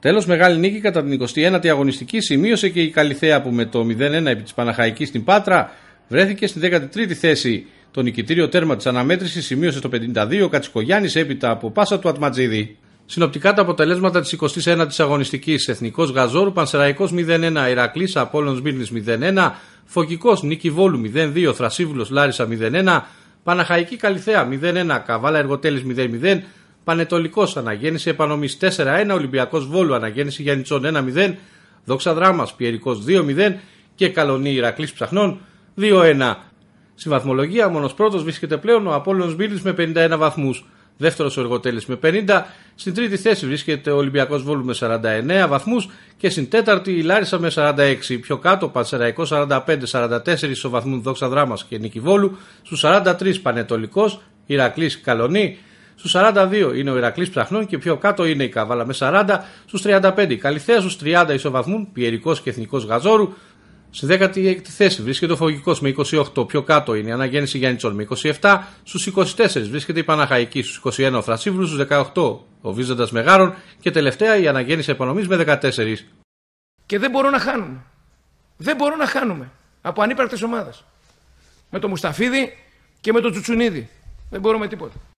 Τέλος, μεγάλη νίκη κατά την 21 η αγωνιστική σημείωσε και η Καλιθέα που με το 0-1 επί της Παναχαϊκής στην Πάτρα βρέθηκε στην 13η θέση. Το νικητήριο τέρμα της αναμέτρησης σημείωσε το 52 ο Κατσικογιάννης έπειτα από πάσα του Ατματζίδη. Συνοπτικά τα αποτελέσματα της 21η αγωνιστικής Εθνικός Γαζόρου Πανσεραϊκό 0-1, Ηρακλή Απόλων Σμύρνη 0-1, Φωκικό Νίκη Βόλου 0-2, Θρασίβουλο Λάρισα 0-1, Παναχαϊκή Καλιθέα 0-1, Καβάλα Εργοτέλης 0-0, Πανετολικό αναγέννηση, επανομή 4-1, Ολυμπιακός Βόλου αναγέννηση, Γιάννητσον 1-0, Δόξα Δράμας Πιερικός 2-0 και Καλονή Ηρακλής Ψαχνών 2-1. Στη βαθμολογία, μόνος πρώτος βρίσκεται πλέον ο Απόλυνο Μπίλης με 51 βαθμούς. Δεύτερος ο Εργοτέλης με 50. Στην τρίτη θέση βρίσκεται ο Ολυμπιακός Βόλου με 49 βαθμούς και στην τέταρτη η Λάρισα με 46. Πιο κάτω Πανσεραϊκός 45-44 στο βαθμό Δόξα Δράμας και Νίκη Βόλου. Στους 43 Πανετολικός, Ηρακλής καλονί στους 42 είναι ο Ηρακλής Ψαχνών και πιο κάτω είναι η Καβάλα με 40 στου 35. Καλυθέα στους 30 ισοβαθμούν Πιερικός και Εθνικός Γαζόρου. Στη 16η θέση βρίσκεται ο Φωγικός με 28. Πιο κάτω είναι η Αναγέννηση Τσόλ με 27. Στου 24 βρίσκεται η Παναχαϊκή. Στους 21 ο Θρασίβλου. Στους 18 ο Βίζοντα Μεγάρων. Και τελευταία η Αναγέννηση Επανομή με 14. Και δεν μπορώ να χάνουμε. Δεν μπορώ να χάνουμε από ανύπαρκτες ομάδες. Με το Μουσταφίδη και με το Τσουτσουνίδη. Δεν μπορούμε τίποτα.